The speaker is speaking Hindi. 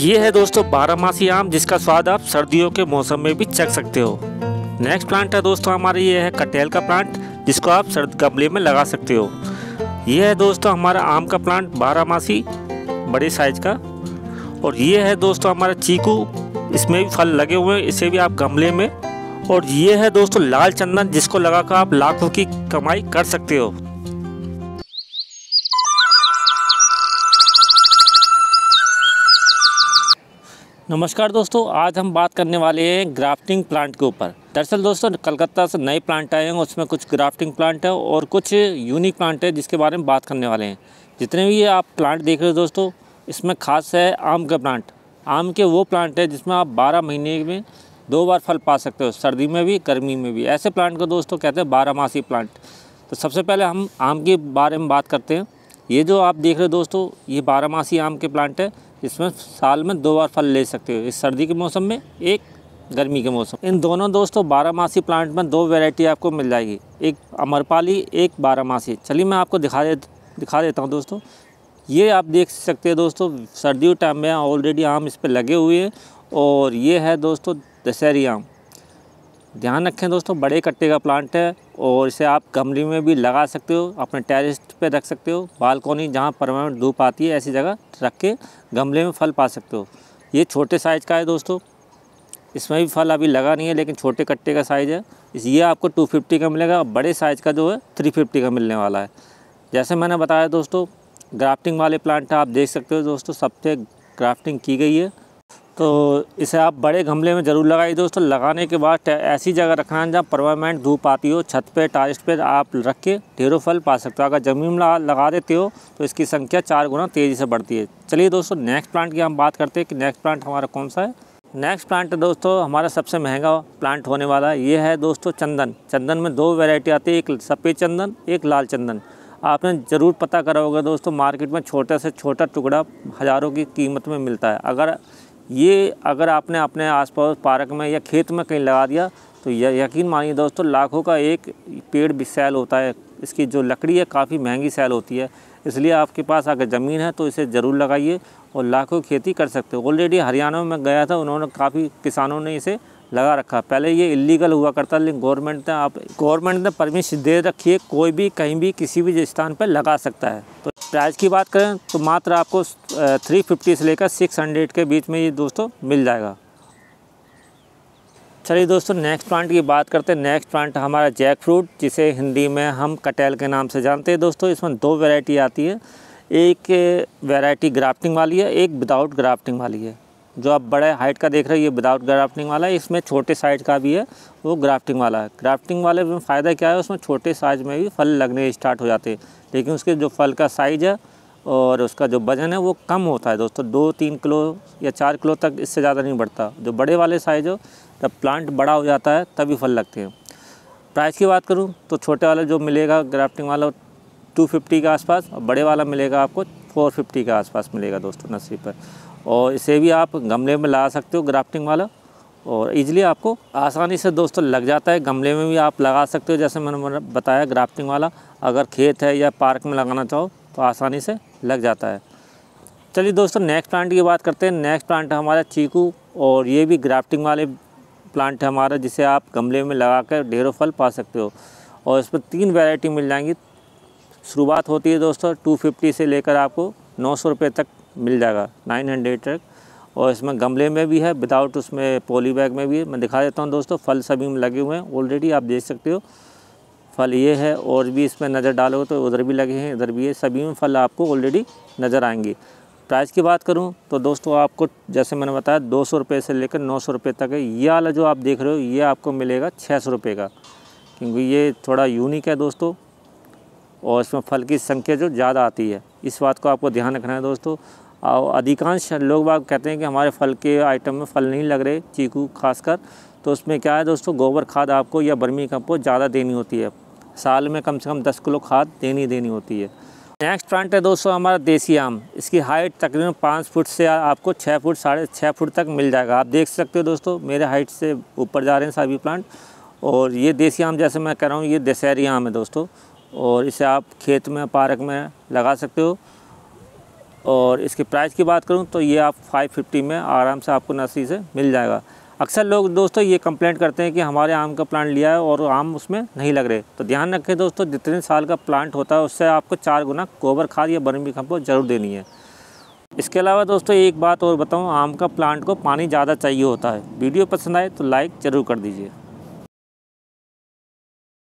ये है दोस्तों बारहमासी आम जिसका स्वाद आप सर्दियों के मौसम में भी चख सकते हो नेक्स्ट प्लांट है दोस्तों हमारा ये है कटेल का प्लांट जिसको आप सर्द गमले में लगा सकते हो ये है दोस्तों हमारा आम का प्लांट बारहमासी बड़े साइज का और ये है दोस्तों हमारा चीकू इसमें भी फल लगे हुए हैं इसे भी आप गमले में और ये है दोस्तों लाल चंदन जिसको लगा कर आप लाखों की कमाई कर सकते हो नमस्कार दोस्तों आज हम बात करने वाले हैं ग्राफ्टिंग प्लांट के ऊपर दरअसल दोस्तों कलकत्ता से नए प्लांट आए हैं उसमें कुछ ग्राफ्टिंग प्लांट है और कुछ यूनिक प्लांट है जिसके बारे में बात करने वाले हैं जितने भी आप प्लांट देख रहे हो दोस्तों इसमें खास है आम का प्लांट आम के वो प्लांट है जिसमें आप बारह महीने में दो बार फल पा सकते हो सर्दी में भी गर्मी में भी ऐसे प्लांट को दोस्तों कहते हैं बारह प्लांट तो सबसे पहले हम आम के बारे में बात करते हैं ये जो आप देख रहे हो दोस्तों ये बारहमासी आम के प्लांट है इसमें साल में दो बार फल ले सकते हो इस सर्दी के मौसम में एक गर्मी के मौसम इन दोनों दोस्तों बारहमासी प्लांट में दो वेराइटी आपको मिल जाएगी एक अमरपाली एक बारहमासी चलिए मैं आपको दिखा दे दिखा देता हूँ दोस्तों ये आप देख सकते हैं दोस्तों सर्दियों टाइम में ऑलरेडी आम इस पर लगे हुए हैं और ये है दोस्तों दशहरी आम ध्यान रखें दोस्तों बड़े कट्टे का प्लांट है और इसे आप गमले में भी लगा सकते हो अपने टेरिस पे रख सकते हो बालकोनी जहाँ परमानेंट धूप आती है ऐसी जगह रख के गमले में फल पा सकते हो ये छोटे साइज़ का है दोस्तों इसमें भी फल अभी लगा नहीं है लेकिन छोटे कट्टे का साइज़ है इस ये आपको 250 का मिलेगा बड़े साइज़ का जो है 350 का मिलने वाला है जैसे मैंने बताया दोस्तों ग्राफ्टिंग वाले प्लांट आप देख सकते हो दोस्तों सब पे ग्राफ्टिंग की गई है तो इसे आप बड़े गमले में ज़रूर लगाइए दोस्तों लगाने के बाद ऐसी जगह रखना है जहाँ परमानेंट धूप आती हो छत पे टारिस्ट पे आप रख के ढेरों फल पा सकते हो अगर ज़मीन लगा देते हो तो इसकी संख्या चार गुना तेज़ी से बढ़ती है चलिए दोस्तों नेक्स्ट प्लांट की हम बात करते हैं कि नेक्स्ट प्लांट हमारा कौन सा है नेक्स्ट प्लांट दोस्तों हमारा सबसे महंगा प्लांट होने वाला है ये है दोस्तों चंदन चंदन में दो वेराइटी आती है एक सफ़ेद चंदन एक लाल चंदन आपने ज़रूर पता करा होगा दोस्तों मार्केट में छोटे से छोटा टुकड़ा हज़ारों की कीमत में मिलता है अगर ये अगर आपने अपने आसपास पार्क में या खेत में कहीं लगा दिया तो यकीन मानिए दोस्तों लाखों का एक पेड़ भी सैल होता है इसकी जो लकड़ी है काफ़ी महंगी सैल होती है इसलिए आपके पास अगर ज़मीन है तो इसे ज़रूर लगाइए और लाखों खेती कर सकते हो ऑलरेडी हरियाणा में गया था उन्होंने काफ़ी किसानों ने इसे लगा रखा पहले ये इलीगल हुआ करता लेकिन गवर्नमेंट ने आप गवर्नमेंट ने परमिशन दे रखी है कोई भी कहीं भी किसी भी स्थान पर लगा सकता है तो प्राइस की बात करें तो मात्र आपको थ्री फिफ्टी से लेकर सिक्स हंड्रेड के बीच में ये दोस्तों मिल जाएगा चलिए दोस्तों नेक्स्ट प्लांट की बात करते हैं नेक्स्ट प्लांट हमारा जैक फ्रूट जिसे हिंदी में हम कटेल के नाम से जानते हैं दोस्तों इसमें दो वेराइटी आती है एक वेराइटी ग्राफ्टिंग वाली है एक विदाउट ग्राफ्टिंग वाली है जो आप बड़े हाइट का देख रहे हो ये विदाउट ग्राफ्टिंग वाला है इसमें छोटे साइज का भी है वो ग्राफ्टिंग वाला है ग्राफ्टिंग वाले में फ़ायदा क्या है उसमें छोटे साइज में भी फल लगने स्टार्ट हो जाते हैं लेकिन उसके जो फल का साइज है और उसका जो वजन है वो कम होता है दोस्तों दो तीन किलो या चार किलो तक इससे ज़्यादा नहीं बढ़ता जो बड़े वाले साइज हो जब प्लांट बड़ा हो जाता है तभी फल लगते हैं प्राइस की बात करूँ तो छोटे वाला जो मिलेगा ग्राफ्टिंग वाला टू फिफ्टी के आसपास और बड़े वाला मिलेगा आपको फ़ोर फिफ्टी के आसपास मिलेगा दोस्तों नसीब पर और इसे भी आप गमले में ला सकते हो ग्राफ्टिंग वाला और इजीली आपको आसानी से दोस्तों लग जाता है गमले में भी आप लगा सकते हो जैसे मैंने बताया ग्राफ्टिंग वाला अगर खेत है या पार्क में लगाना चाहो तो आसानी से लग जाता है चलिए दोस्तों नेक्स्ट प्लांट की बात करते हैं नेक्स्ट प्लांट हमारा चीकू और ये भी ग्राफ्टिंग वाले प्लांट है हमारा जिसे आप गमले में लगा कर ढेरों फल पा सकते हो और इस पर तीन वेराइटी मिल जाएंगी शुरुआत होती है दोस्तों टू से लेकर आपको नौ सौ रुपये तक मिल जाएगा नाइन तक और इसमें गमले में भी है विदाउट उसमें पोली बैग में भी है मैं दिखा देता हूँ दोस्तों फल सभी में लगे हुए हैं ऑलरेडी आप देख सकते हो फल ये है और भी इसमें नज़र डालो तो उधर भी लगे हैं इधर भी है सभी में फल आपको ऑलरेडी नज़र आएंगे प्राइस की बात करूं तो दोस्तों आपको जैसे मैंने बताया दो सौ रुपये से लेकर नौ सौ रुपये तक है ये वाला जो आप देख रहे हो ये आपको मिलेगा छः सौ रुपये का क्योंकि ये थोड़ा यूनिक है दोस्तों और इसमें फल की संख्या जो ज़्यादा आती है इस बात को आपको ध्यान रखना है दोस्तों और अधिकांश लोग बाग कहते हैं कि हमारे फल के आइटम में फल नहीं लग रहे चीकू खासकर तो उसमें क्या है दोस्तों गोबर खाद आपको या बर्मी कंपोस्ट ज़्यादा देनी होती है साल में कम से कम दस किलो खाद देनी देनी होती है नेक्स्ट प्लांट है दोस्तों हमारा देसी आम इसकी हाइट तकरीबन पाँच फुट से आपको छः फुट साढ़े छः फुट तक मिल जाएगा आप देख सकते हो दोस्तों मेरे हाइट से ऊपर जा रहे हैं सभी प्लांट और ये देसी आम जैसे मैं कह रहा हूँ ये दशहरी आम है दोस्तों और इसे आप खेत में पार्क में लगा सकते हो और इसके प्राइस की बात करूँ तो ये आप फिफ्टी में आराम से आपको नर्सरी से मिल जाएगा अक्सर लोग दोस्तों ये कंप्लेंट करते हैं कि हमारे आम का प्लांट लिया है और आम उसमें नहीं लग रहे तो ध्यान रखें दोस्तों जितने साल का प्लांट होता है उससे आपको चार गुना गोबर खाद या बर्मी हमको जरूर देनी है इसके अलावा दोस्तों एक बात और बताऊँ आम का प्लांट को पानी ज़्यादा चाहिए होता है वीडियो पसंद आए तो लाइक ज़रूर कर दीजिए